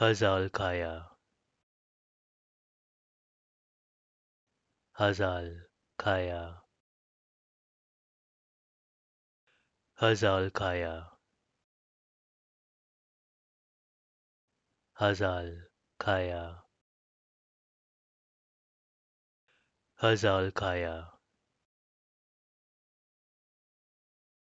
Hazal Kaya Hazal Kaya Hazal Kaya Hazal Kaya Hazal Kaya